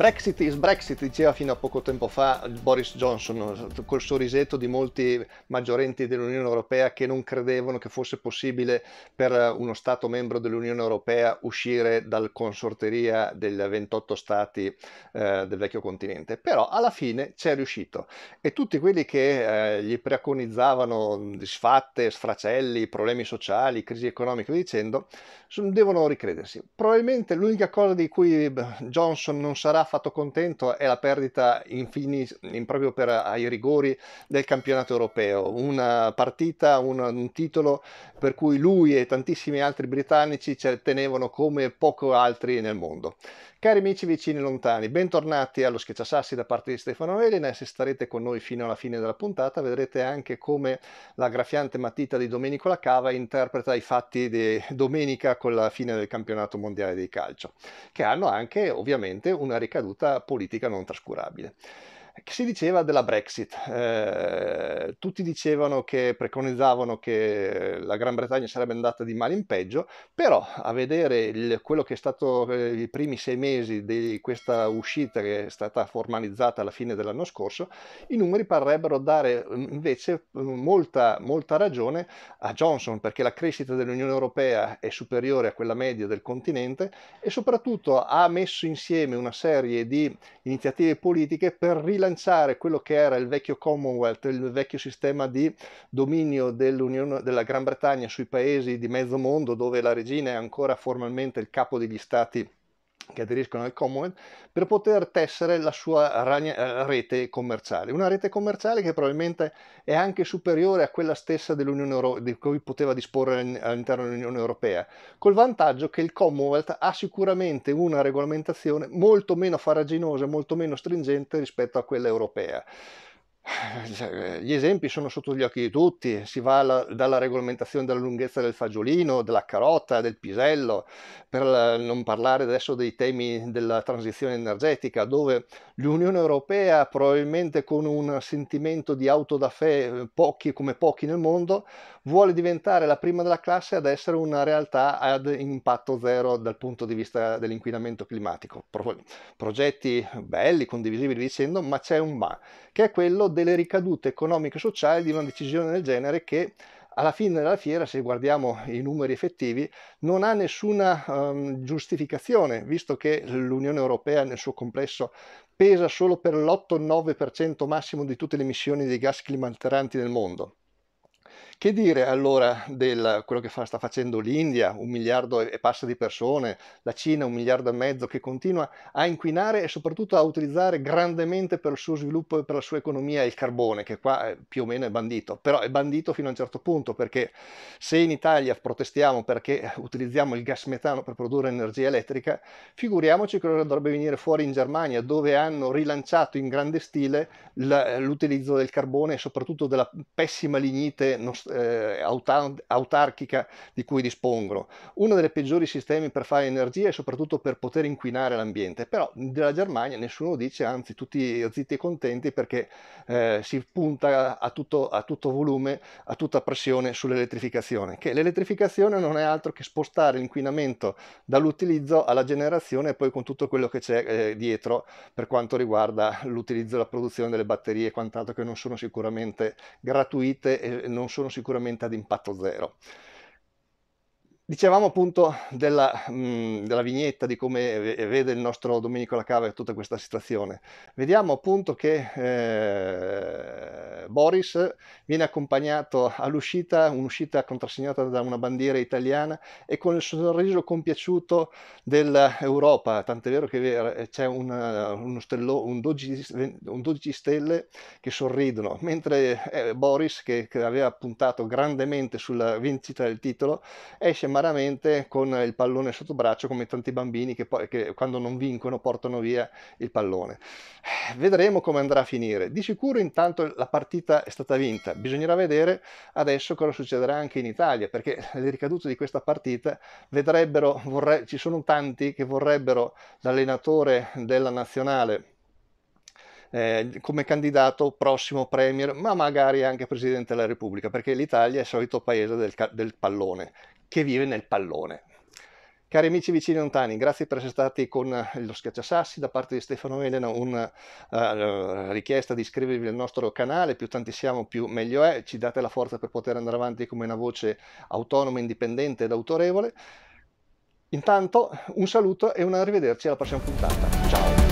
Brexit is Brexit, diceva fino a poco tempo fa Boris Johnson, col sorrisetto di molti maggiorenti dell'Unione Europea che non credevano che fosse possibile per uno Stato membro dell'Unione Europea uscire dal consorteria dei 28 Stati eh, del vecchio continente. Però alla fine c'è riuscito e tutti quelli che eh, gli preconizzavano disfatte, sfracelli, problemi sociali, crisi economiche, dicendo, devono ricredersi. Probabilmente l'unica cosa di cui Johnson non sarà fatto contento è la perdita in finis, in proprio per, ai rigori del campionato europeo. Una partita, un, un titolo per cui lui e tantissimi altri britannici ce tenevano come poco altri nel mondo. Cari amici vicini e lontani, bentornati allo Schiacciasassi da parte di Stefano Elena se starete con noi fino alla fine della puntata vedrete anche come la graffiante matita di Domenico Lacava interpreta i fatti di domenica con la fine del campionato mondiale di calcio, che hanno anche ovviamente una ricaduta politica non trascurabile che si diceva della Brexit? Eh, tutti dicevano che preconizzavano che la Gran Bretagna sarebbe andata di male in peggio, però a vedere il, quello che è stato eh, i primi sei mesi di questa uscita che è stata formalizzata alla fine dell'anno scorso, i numeri parrebbero dare mm, invece mm, molta, molta ragione a Johnson perché la crescita dell'Unione Europea è superiore a quella media del continente e soprattutto ha messo insieme una serie di iniziative politiche per rilanciare rilanciare quello che era il vecchio Commonwealth, il vecchio sistema di dominio dell'Unione, della Gran Bretagna sui paesi di mezzo mondo dove la regina è ancora formalmente il capo degli stati che aderiscono al Commonwealth per poter tessere la sua eh, rete commerciale, una rete commerciale che probabilmente è anche superiore a quella stessa dell'Unione Europea di cui poteva disporre all'interno dell'Unione Europea, col vantaggio che il Commonwealth ha sicuramente una regolamentazione molto meno faraginosa, molto meno stringente rispetto a quella europea. Eh, cioè, eh, gli esempi sono sotto gli occhi di tutti, si va alla, dalla regolamentazione della lunghezza del fagiolino, della carota, del pisello, per non parlare adesso dei temi della transizione energetica, dove l'Unione Europea, probabilmente con un sentimento di auto da fè eh, pochi come pochi nel mondo, vuole diventare la prima della classe ad essere una realtà ad impatto zero dal punto di vista dell'inquinamento climatico. Pro, progetti belli, condivisibili dicendo, ma c'è un ma, che è quello delle ricadute economiche e sociali di una decisione del genere che alla fine della fiera, se guardiamo i numeri effettivi, non ha nessuna um, giustificazione, visto che l'Unione Europea nel suo complesso pesa solo per l'8-9% massimo di tutte le emissioni dei gas climalteranti nel mondo. Che dire allora di quello che fa, sta facendo l'India, un miliardo e passa di persone, la Cina, un miliardo e mezzo, che continua a inquinare e soprattutto a utilizzare grandemente per il suo sviluppo e per la sua economia il carbone, che qua più o meno è bandito, però è bandito fino a un certo punto perché se in Italia protestiamo perché utilizziamo il gas metano per produrre energia elettrica, figuriamoci cosa dovrebbe venire fuori in Germania dove hanno rilanciato in grande stile l'utilizzo del carbone e soprattutto della pessima lignite nostra eh, autar- autarchica di cui dispongono, uno dei peggiori sistemi per fare energia e soprattutto per poter inquinare l'ambiente, però della Germania nessuno dice, anzi tutti zitti e contenti perché eh, si punta a tutto, a tutto volume, a tutta pressione sull'elettrificazione, che l'elettrificazione non è altro che spostare l'inquinamento dall'utilizzo alla generazione e poi con tutto quello che c'è eh, dietro per quanto riguarda l'utilizzo e la produzione delle batterie e quant'altro che non sono sicuramente gratuite e non sono sicuramente sicuramente ad impatto zero. Dicevamo appunto della, mh, mm, della, vignetta, di come vede il nostro Domenico Lacava tutta questa situazione. Vediamo appunto che eh, Boris viene accompagnato all'uscita, un'uscita contrassegnata da una bandiera italiana e con il sorriso compiaciuto dell'Europa, tant'è vero che eh, c'è un, stello, eh, un, 12, un 12 stelle che sorridono, mentre eh, Boris che, che aveva puntato grandemente sulla vincita del titolo esce amaramente con il pallone sotto braccio come tanti bambini che, poi, che quando non vincono portano via il pallone. Vedremo come andrà a finire. Di sicuro intanto la partita partita è stata vinta. Bisognerà vedere adesso cosa succederà anche in Italia, perché le ricadute di questa partita vedrebbero, vorre- ci sono tanti che vorrebbero l'allenatore della nazionale eh, come candidato prossimo premier, ma magari anche presidente della Repubblica, perché l'Italia è il solito paese del, del pallone, che vive nel pallone, Cari amici vicini e lontani, grazie per essere stati con eh, lo Schiacciasassi da parte di Stefano Elena, una uh, eh, richiesta di iscrivervi al nostro canale, più tanti siamo più meglio è, ci date la forza per poter andare avanti come una voce autonoma, indipendente ed autorevole. Intanto un saluto e un arrivederci alla prossima puntata. Ciao!